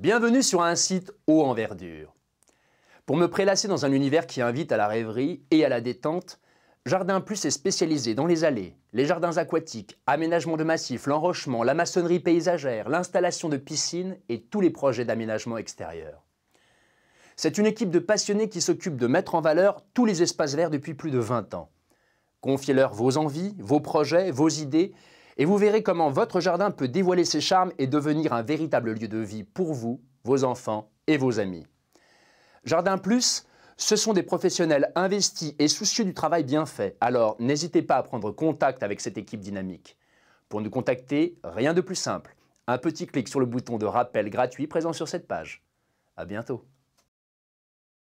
Bienvenue sur un site haut en verdure. Pour me prélasser dans un univers qui invite à la rêverie et à la détente, Jardin Plus est spécialisé dans les allées, les jardins aquatiques, aménagement de massifs, l'enrochement, la maçonnerie paysagère, l'installation de piscines et tous les projets d'aménagement extérieur. C'est une équipe de passionnés qui s'occupe de mettre en valeur tous les espaces verts depuis plus de 20 ans. Confiez-leur vos envies, vos projets, vos idées et vous verrez comment votre jardin peut dévoiler ses charmes et devenir un véritable lieu de vie pour vous, vos enfants et vos amis. Jardin Plus, ce sont des professionnels investis et soucieux du travail bien fait, alors n'hésitez pas à prendre contact avec cette équipe dynamique. Pour nous contacter, rien de plus simple. Un petit clic sur le bouton de rappel gratuit présent sur cette page. À bientôt.